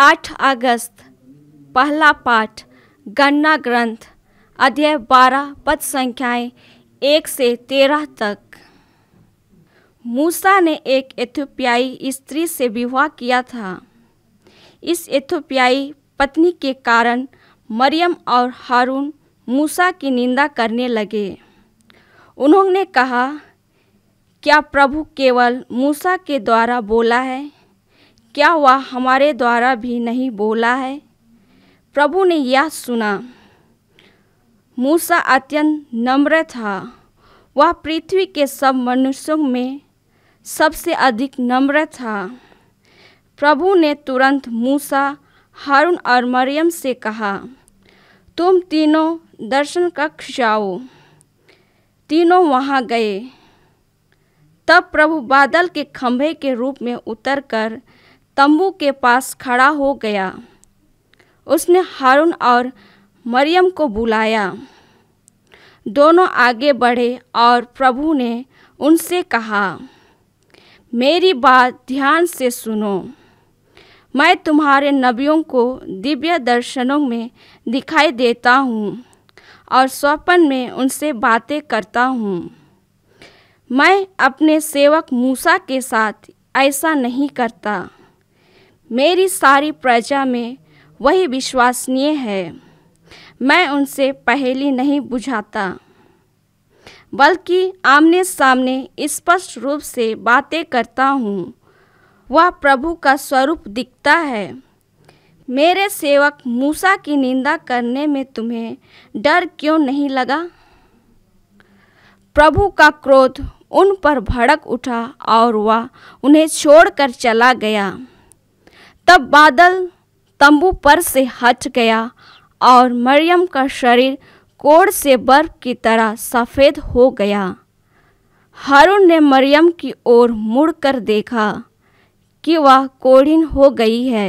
आठ अगस्त पहला पाठ गन्ना ग्रंथ अध्याय बारह पद संख्याएं एक से तेरह तक मूसा ने एक एथोपियाई स्त्री से विवाह किया था इस एथोपियाई पत्नी के कारण मरियम और हारून मूसा की निंदा करने लगे उन्होंने कहा क्या प्रभु केवल मूसा के द्वारा बोला है क्या हुआ हमारे द्वारा भी नहीं बोला है प्रभु ने यह सुना मूसा अत्यंत नम्र था वह पृथ्वी के सब मनुष्यों में सबसे अधिक नम्र था प्रभु ने तुरंत मूसा हारून और मरियम से कहा तुम तीनों दर्शन कक्ष जाओ तीनों वहाँ गए तब प्रभु बादल के खंभे के रूप में उतरकर तंबू के पास खड़ा हो गया उसने हारून और मरियम को बुलाया दोनों आगे बढ़े और प्रभु ने उनसे कहा मेरी बात ध्यान से सुनो मैं तुम्हारे नबियों को दिव्य दर्शनों में दिखाई देता हूँ और स्वप्न में उनसे बातें करता हूँ मैं अपने सेवक मूसा के साथ ऐसा नहीं करता मेरी सारी प्रजा में वही विश्वसनीय है मैं उनसे पहली नहीं बुझाता बल्कि आमने सामने स्पष्ट रूप से बातें करता हूँ वह प्रभु का स्वरूप दिखता है मेरे सेवक मूसा की निंदा करने में तुम्हें डर क्यों नहीं लगा प्रभु का क्रोध उन पर भड़क उठा और वह उन्हें छोड़कर चला गया तब बादल तंबू पर से हट गया और मरियम का शरीर कोड़ से बर्फ की तरह सफ़ेद हो गया हारून ने मरियम की ओर मुड़कर देखा कि वह कोढ़िन हो गई है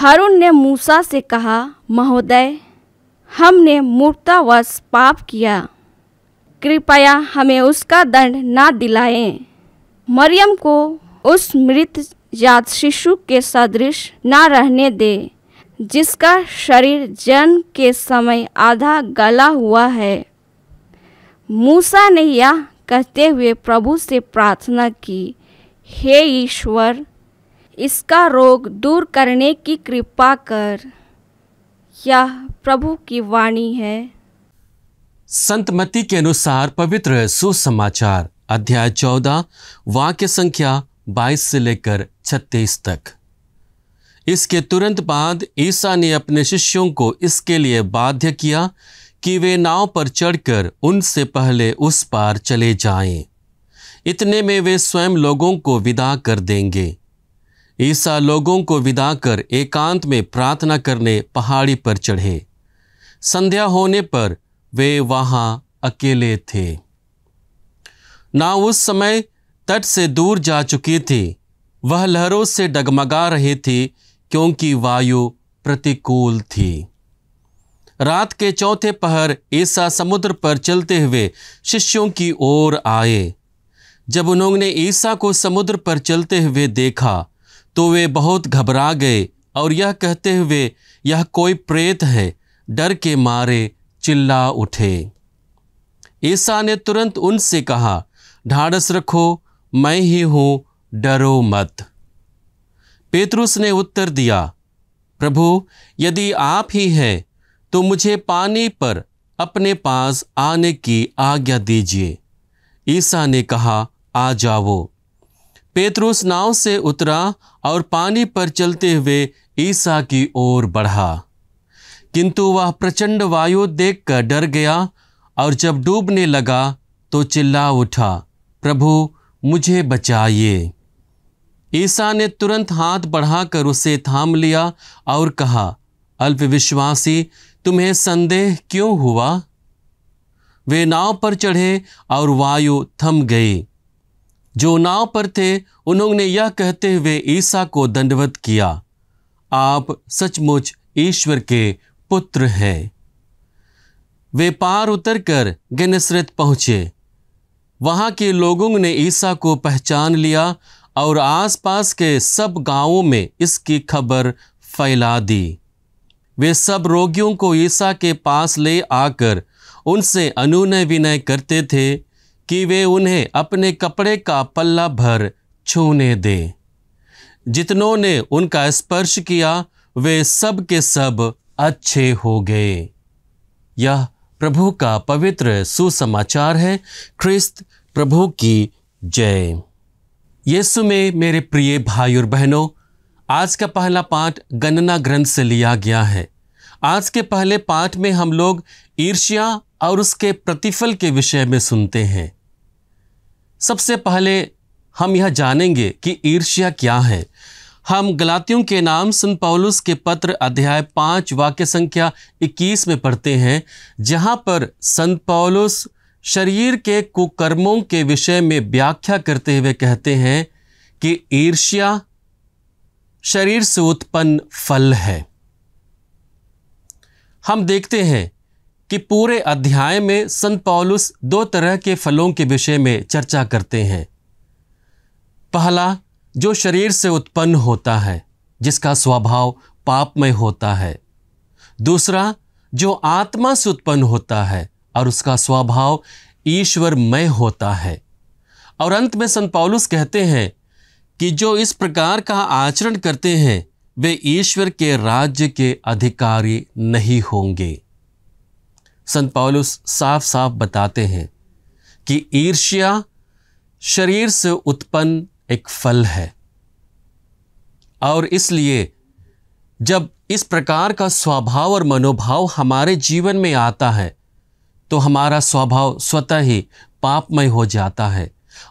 हारून ने मूसा से कहा महोदय हमने मूर्तावश पाप किया कृपया हमें उसका दंड ना दिलाएं। मरियम को उस मृत जात शिशु के सदृश न रहने दे जिसका शरीर जन्म के समय आधा गला हुआ है मूसा ने यह कहते हुए प्रभु से प्रार्थना की हे ईश्वर इसका रोग दूर करने की कृपा कर यह प्रभु की वाणी है संत मती के अनुसार पवित्र सुसमाचार अध्याय चौदह वाक्य संख्या 22 से लेकर 36 तक इसके तुरंत बाद ईसा ने अपने शिष्यों को इसके लिए बाध्य किया कि वे नाव पर चढ़कर उनसे पहले उस पार चले जाएं। इतने में वे स्वयं लोगों को विदा कर देंगे ईसा लोगों को विदा कर एकांत में प्रार्थना करने पहाड़ी पर चढ़े संध्या होने पर वे वहां अकेले थे ना उस समय तट से दूर जा चुकी थी वह लहरों से डगमगा रही थी क्योंकि वायु प्रतिकूल थी रात के चौथे पहर ईसा समुद्र पर चलते हुए शिष्यों की ओर आए जब उन्होंने ईसा को समुद्र पर चलते हुए देखा तो वे बहुत घबरा गए और यह कहते हुए यह कोई प्रेत है डर के मारे चिल्ला उठे ईसा ने तुरंत उनसे कहा ढाड़स रखो मैं ही हूं डरो मत पेतरुस ने उत्तर दिया प्रभु यदि आप ही हैं तो मुझे पानी पर अपने पास आने की आज्ञा दीजिए ईसा ने कहा आ जाओ पेतरुस नाव से उतरा और पानी पर चलते हुए ईसा की ओर बढ़ा किंतु वह प्रचंड वायु देखकर डर गया और जब डूबने लगा तो चिल्ला उठा प्रभु मुझे बचाइए ईसा ने तुरंत हाथ बढ़ाकर उसे थाम लिया और कहा अल्पविश्वासी तुम्हें संदेह क्यों हुआ वे नाव पर चढ़े और वायु थम गई जो नाव पर थे उन्होंने यह कहते हुए ईसा को दंडवत किया आप सचमुच ईश्वर के पुत्र हैं वे पार उतरकर गनसरत पहुंचे वहाँ के लोगों ने ईसा को पहचान लिया और आसपास के सब गांवों में इसकी खबर फैला दी वे सब रोगियों को ईसा के पास ले आकर उनसे अनुनय विनय करते थे कि वे उन्हें अपने कपड़े का पल्ला भर छूने दें जितनों ने उनका स्पर्श किया वे सब के सब अच्छे हो गए यह प्रभु का पवित्र सुसमाचार है ख्रिस्त प्रभु की जय यीशु में मेरे प्रिय भाई और बहनों आज का पहला पाठ गणना ग्रंथ से लिया गया है आज के पहले पाठ में हम लोग ईर्ष्या और उसके प्रतिफल के विषय में सुनते हैं सबसे पहले हम यह जानेंगे कि ईर्ष्या क्या है हम गलातियों के नाम सन पौलुस के पत्र अध्याय पाँच वाक्य संख्या 21 में पढ़ते हैं जहाँ पर संत पौलुस शरीर के कुकर्मों के विषय में व्याख्या करते हुए कहते हैं कि ईर्ष्या शरीर से उत्पन्न फल है हम देखते हैं कि पूरे अध्याय में संत पौलुस दो तरह के फलों के विषय में चर्चा करते हैं पहला जो शरीर से उत्पन्न होता है जिसका स्वभाव पापमय होता है दूसरा जो आत्मा से उत्पन्न होता है और उसका स्वभाव ईश्वरमय होता है और अंत में संत पौलुस कहते हैं कि जो इस प्रकार का आचरण करते हैं वे ईश्वर के राज्य के अधिकारी नहीं होंगे संत पौलुस साफ साफ बताते हैं कि ईर्ष्या शरीर से उत्पन्न एक फल है और इसलिए जब इस प्रकार का स्वभाव और मनोभाव हमारे जीवन में आता है तो हमारा स्वभाव स्वतः ही पापमय हो जाता है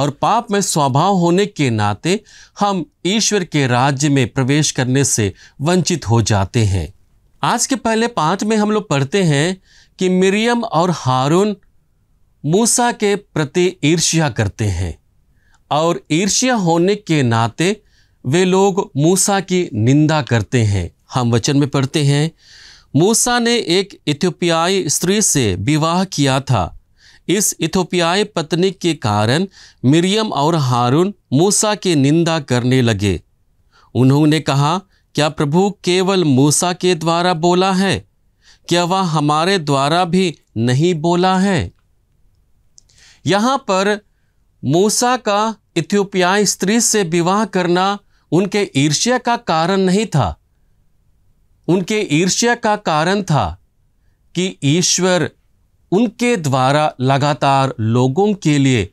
और पाप में स्वभाव होने के नाते हम ईश्वर के राज्य में प्रवेश करने से वंचित हो जाते हैं आज के पहले पाठ में हम लोग पढ़ते हैं कि मरियम और हारून मूसा के प्रति ईर्ष्या करते हैं और ईर्ष्या होने के नाते वे लोग मूसा की निंदा करते हैं हम वचन में पढ़ते हैं मूसा ने एक इथोपियाई स्त्री से विवाह किया था इस इथोपियाई पत्नी के कारण मरियम और हारून मूसा की निंदा करने लगे उन्होंने कहा क्या प्रभु केवल मूसा के द्वारा बोला है क्या वह हमारे द्वारा भी नहीं बोला है यहाँ पर मूसा का इथियोपियाई स्त्री से विवाह करना उनके ईर्ष्या का कारण नहीं था उनके ईर्ष्या का कारण था कि ईश्वर उनके द्वारा लगातार लोगों के लिए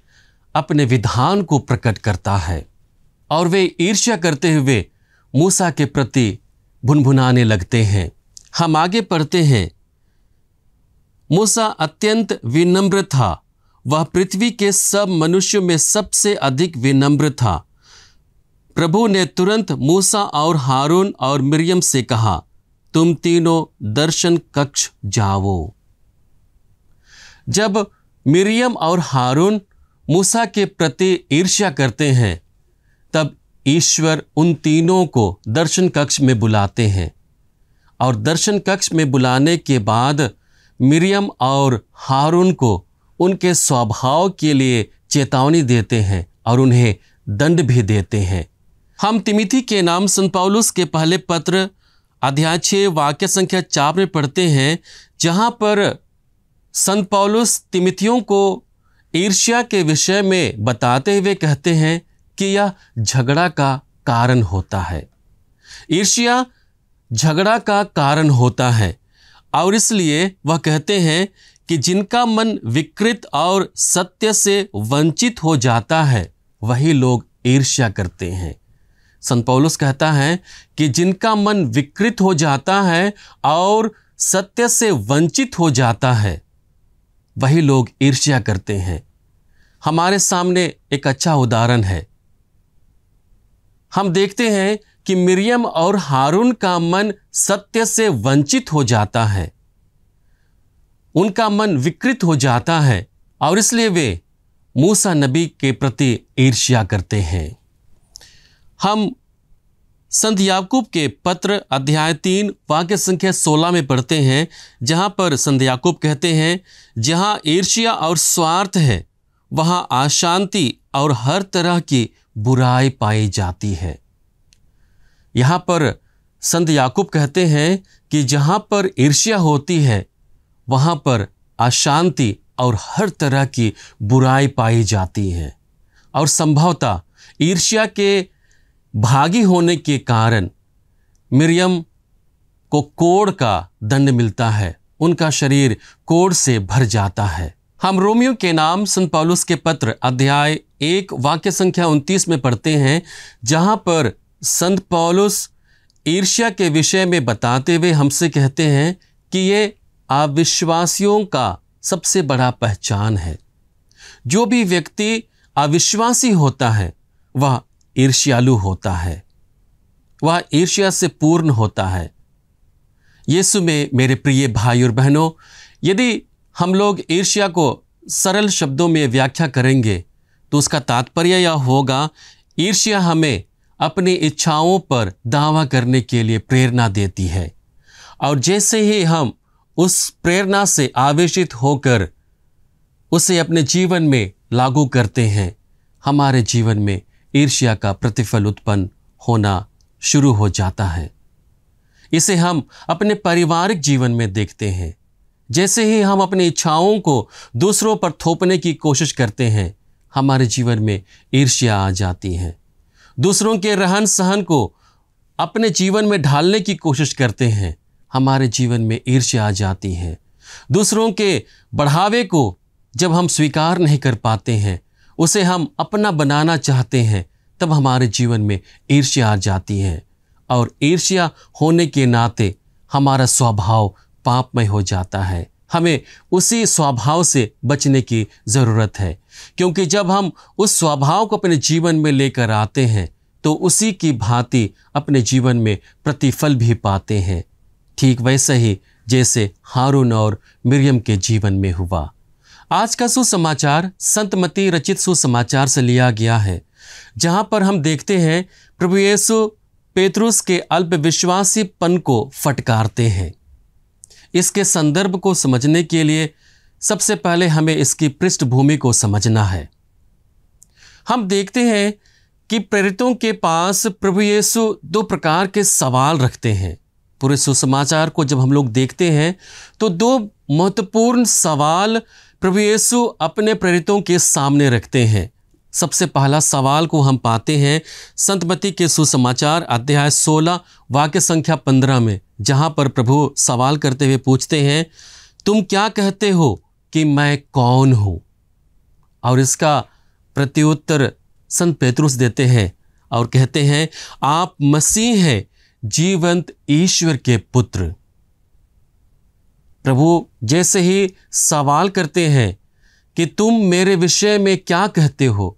अपने विधान को प्रकट करता है और वे ईर्ष्या करते हुए मूसा के प्रति भुनभुनाने लगते हैं हम आगे पढ़ते हैं मूसा अत्यंत विनम्र था वह पृथ्वी के सब मनुष्यों में सबसे अधिक विनम्र था प्रभु ने तुरंत मूसा और हारून और मरियम से कहा तुम तीनों दर्शन कक्ष जाओ जब मरियम और हारून मूसा के प्रति ईर्ष्या करते हैं तब ईश्वर उन तीनों को दर्शन कक्ष में बुलाते हैं और दर्शन कक्ष में बुलाने के बाद मरियम और हारून को उनके स्वभाव के लिए चेतावनी देते हैं और उन्हें दंड भी देते हैं हम तिमिथी के नाम संपाउलुस के पहले पत्र अध्याय छः वाक्य संख्या चार में पढ़ते हैं जहाँ पर संत पौलुस तिमिथियों को ईर्ष्या के विषय में बताते हुए कहते हैं कि यह झगड़ा का कारण होता है ईर्ष्या झगड़ा का कारण होता है और इसलिए वह कहते हैं कि जिनका मन विकृत और सत्य से वंचित हो जाता है वही लोग ईर्ष्या करते हैं संत पौलुस कहता है कि जिनका मन विकृत हो जाता है और सत्य से वंचित हो जाता है वही लोग ईर्ष्या करते हैं हमारे सामने एक अच्छा उदाहरण है हम देखते हैं कि मरियम और हारून का मन सत्य से वंचित हो जाता है उनका मन विकृत हो जाता है और इसलिए वे मूसा नबी के प्रति ईर्ष्या करते हैं हम संत याकूब के पत्र अध्याय तीन वाक्य संख्या सोलह में पढ़ते हैं जहाँ पर संत याकूब कहते हैं जहाँ ईर्ष्या और स्वार्थ है वहाँ अशांति और हर तरह की बुराई पाई जाती है यहाँ पर संत याकूब कहते हैं कि जहाँ पर ईर्ष्या होती है वहाँ पर अशांति और हर तरह की बुराई पाई जाती है और संभवतः ईर्ष्या के भागी होने के कारण मरियम को कोड़ का दंड मिलता है उनका शरीर कोड़ से भर जाता है हम रोमियो के नाम संत पौलुस के पत्र अध्याय एक वाक्य संख्या उनतीस में पढ़ते हैं जहाँ पर संत पौलुस ईर्ष्या के विषय में बताते हुए हमसे कहते हैं कि ये अविश्वासियों का सबसे बड़ा पहचान है जो भी व्यक्ति अविश्वासी होता है वह ईर्ष्यालु होता है वह ईर्ष्या से पूर्ण होता है यीशु में मेरे प्रिय भाई और बहनों यदि हम लोग ईर्ष्या को सरल शब्दों में व्याख्या करेंगे तो उसका तात्पर्य यह होगा ईर्ष्या हमें अपनी इच्छाओं पर दावा करने के लिए प्रेरणा देती है और जैसे ही हम उस प्रेरणा से आवेशित होकर उसे अपने जीवन में लागू करते हैं हमारे जीवन में ईर्ष्या का प्रतिफल उत्पन्न होना शुरू हो जाता है इसे हम अपने पारिवारिक जीवन में देखते हैं जैसे ही हम अपनी इच्छाओं को दूसरों पर थोपने की कोशिश करते हैं हमारे जीवन में ईर्ष्या आ जाती है दूसरों के रहन सहन को अपने जीवन में ढालने की कोशिश करते हैं हमारे जीवन में ईर्ष्या आ जाती है दूसरों के बढ़ावे को जब हम स्वीकार नहीं कर पाते हैं उसे हम अपना बनाना चाहते हैं तब हमारे जीवन में ईर्ष्या आ जाती है और ईर्ष्या होने के नाते हमारा स्वभाव पापमय हो जाता है हमें उसी स्वभाव से बचने की ज़रूरत है क्योंकि जब हम उस स्वभाव को अपने जीवन में लेकर आते हैं तो उसी की भांति अपने जीवन में प्रतिफल भी पाते हैं ठीक वैसे ही जैसे हारून और मरियम के जीवन में हुआ आज का सुसमाचार संतमती रचित सुसमाचार से लिया गया है जहां पर हम देखते हैं प्रभु येसु पेतरुस के अल्प को फटकारते हैं इसके संदर्भ को समझने के लिए सबसे पहले हमें इसकी पृष्ठभूमि को समझना है हम देखते हैं कि प्रेरितों के पास प्रभु येसु दो प्रकार के सवाल रखते हैं पूरे सुसमाचार को जब हम लोग देखते हैं तो दो महत्वपूर्ण सवाल प्रभु येसु अपने प्रेरितों के सामने रखते हैं सबसे पहला सवाल को हम पाते हैं संतमती के सुसमाचार अध्याय 16 वाक्य संख्या 15 में जहां पर प्रभु सवाल करते हुए पूछते हैं तुम क्या कहते हो कि मैं कौन हूँ और इसका प्रत्युत्तर संत पेतरुस देते हैं और कहते हैं आप मसीह हैं जीवंत ईश्वर के पुत्र प्रभु जैसे ही सवाल करते हैं कि तुम मेरे विषय में क्या कहते हो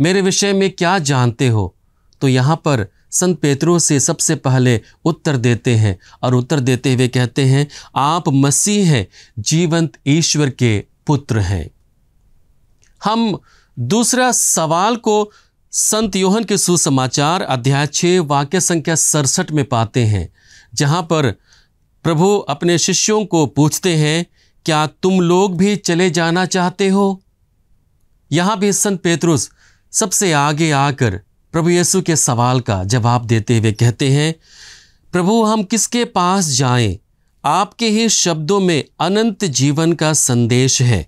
मेरे विषय में क्या जानते हो तो यहाँ पर संत पेतरों से सबसे पहले उत्तर देते हैं और उत्तर देते हुए कहते हैं आप मसीह हैं जीवंत ईश्वर के पुत्र हैं हम दूसरा सवाल को संत योहन के सुसमाचार अध्याय छः वाक्य संख्या सड़सठ में पाते हैं जहाँ पर प्रभु अपने शिष्यों को पूछते हैं क्या तुम लोग भी चले जाना चाहते हो यहाँ भी संत पेतरुस सबसे आगे आकर प्रभु यीशु के सवाल का जवाब देते हुए कहते हैं प्रभु हम किसके पास जाएं? आपके ही शब्दों में अनंत जीवन का संदेश है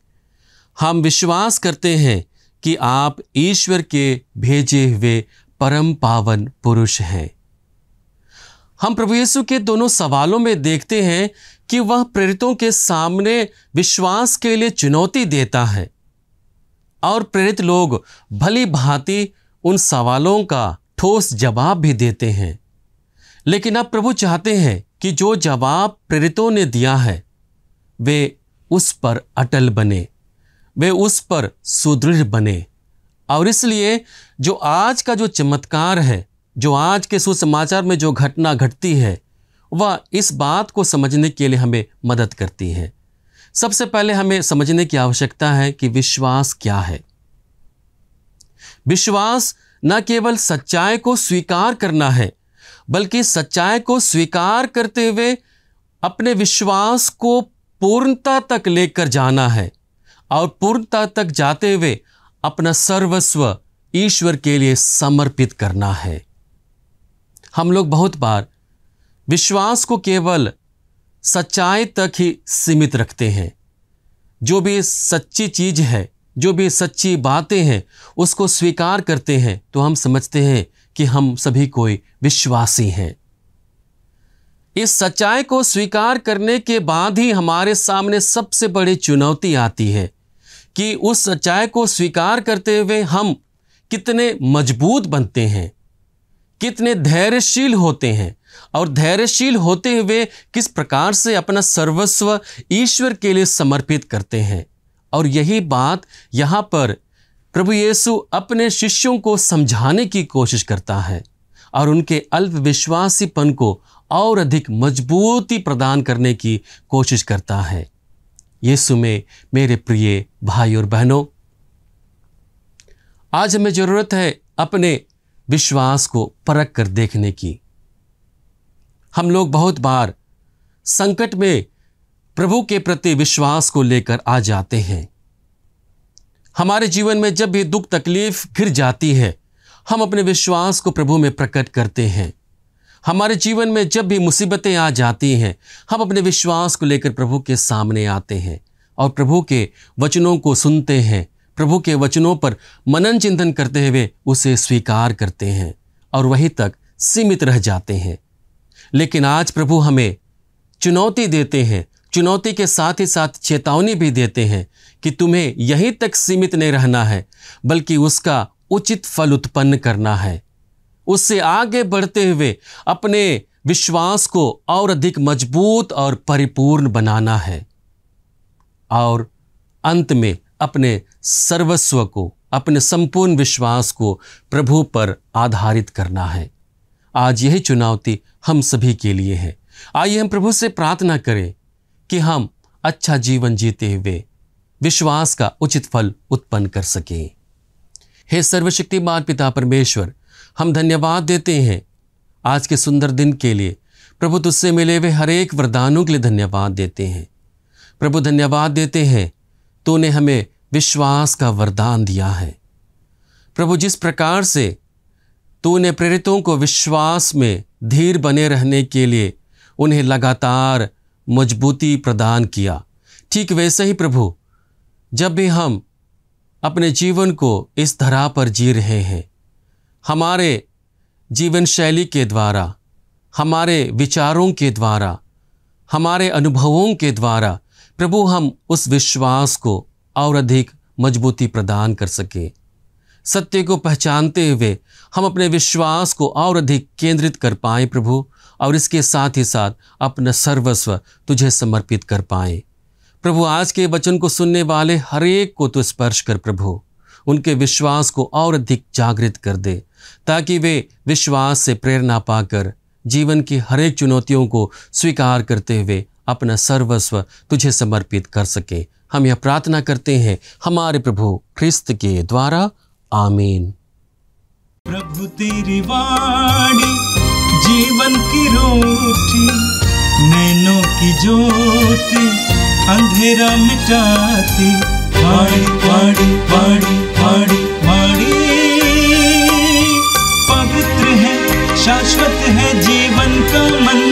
हम विश्वास करते हैं कि आप ईश्वर के भेजे हुए परम पावन पुरुष हैं हम प्रभु यीशु के दोनों सवालों में देखते हैं कि वह प्रेरितों के सामने विश्वास के लिए चुनौती देता है और प्रेरित लोग भली भांति उन सवालों का ठोस जवाब भी देते हैं लेकिन अब प्रभु चाहते हैं कि जो जवाब प्रेरितों ने दिया है वे उस पर अटल बने वे उस पर सुदृढ़ बने और इसलिए जो आज का जो चमत्कार है जो आज के सुसमाचार में जो घटना घटती है वह इस बात को समझने के लिए हमें मदद करती है सबसे पहले हमें समझने की आवश्यकता है कि विश्वास क्या है विश्वास न केवल सच्चाई को स्वीकार करना है बल्कि सच्चाई को स्वीकार करते हुए अपने विश्वास को पूर्णता तक लेकर जाना है और पूर्णता तक जाते हुए अपना सर्वस्व ईश्वर के लिए समर्पित करना है हम लोग बहुत बार विश्वास को केवल सच्चाई तक ही सीमित रखते हैं जो भी सच्ची चीज है जो भी सच्ची बातें हैं उसको स्वीकार करते हैं तो हम समझते हैं कि हम सभी कोई विश्वासी हैं इस सच्चाई को स्वीकार करने के बाद ही हमारे सामने सबसे बड़ी चुनौती आती है कि उस सच्चाई को स्वीकार करते हुए हम कितने मजबूत बनते हैं कितने धैर्यशील होते हैं और धैर्यशील होते हुए किस प्रकार से अपना सर्वस्व ईश्वर के लिए समर्पित करते हैं और यही बात यहाँ पर प्रभु येसु अपने शिष्यों को समझाने की कोशिश करता है और उनके अल्पविश्वासीपन को और अधिक मजबूती प्रदान करने की कोशिश करता है यीशु में मेरे प्रिय भाई और बहनों आज हमें ज़रूरत है अपने विश्वास को परख कर देखने की हम लोग बहुत बार संकट में प्रभु के प्रति विश्वास को लेकर आ जाते हैं हमारे जीवन में जब भी दुख तकलीफ घिर जाती है हम अपने विश्वास को प्रभु में प्रकट करते हैं हमारे जीवन में जब भी मुसीबतें आ जाती हैं हम अपने विश्वास को लेकर प्रभु के सामने आते हैं और प्रभु के वचनों को सुनते हैं प्रभु के वचनों पर मनन चिंतन करते हुए उसे स्वीकार करते हैं और वहीं तक सीमित रह जाते हैं लेकिन आज प्रभु हमें चुनौती देते हैं चुनौती के साथ ही साथ चेतावनी भी देते हैं कि तुम्हें यहीं तक सीमित नहीं रहना है बल्कि उसका उचित फल उत्पन्न करना है उससे आगे बढ़ते हुए अपने विश्वास को और अधिक मजबूत और परिपूर्ण बनाना है और अंत में अपने सर्वस्व को अपने संपूर्ण विश्वास को प्रभु पर आधारित करना है आज यही चुनौती हम सभी के लिए है आइए हम प्रभु से प्रार्थना करें कि हम अच्छा जीवन जीते हुए विश्वास का उचित फल उत्पन्न कर सकें हे सर्वशक्तिमान पिता परमेश्वर हम धन्यवाद देते हैं आज के सुंदर दिन के लिए प्रभु तुझसे मिले हुए हरेक वरदानों के लिए धन्यवाद देते हैं प्रभु धन्यवाद देते हैं तूने हमें विश्वास का वरदान दिया है प्रभु जिस प्रकार से तूने प्रेरितों को विश्वास में धीर बने रहने के लिए उन्हें लगातार मजबूती प्रदान किया ठीक वैसे ही प्रभु जब भी हम अपने जीवन को इस धरा पर जी रहे हैं हमारे जीवन शैली के द्वारा हमारे विचारों के द्वारा हमारे अनुभवों के द्वारा प्रभु हम उस विश्वास को और अधिक मजबूती प्रदान कर सके सत्य को पहचानते हुए हम अपने विश्वास को और अधिक केंद्रित कर पाए प्रभु और इसके साथ ही साथ अपना सर्वस्व तुझे समर्पित कर पाए प्रभु आज के वचन को सुनने वाले हरेक को तो स्पर्श कर प्रभु उनके विश्वास को और अधिक जागृत कर दे ताकि वे विश्वास से प्रेरणा पाकर जीवन की हरेक चुनौतियों को स्वीकार करते हुए अपना सर्वस्व तुझे समर्पित कर सके हम यह प्रार्थना करते हैं हमारे प्रभु ख्रिस्त के द्वारा आमीन प्रभु तेरी वाणी जीवन की रोटी नैनों की ज्योति अंधेरा मिटाती पाड़ी, पाड़ी, पाड़ी, पाड़ी, पाड़ी शाश्वत है जीवन का मंदिर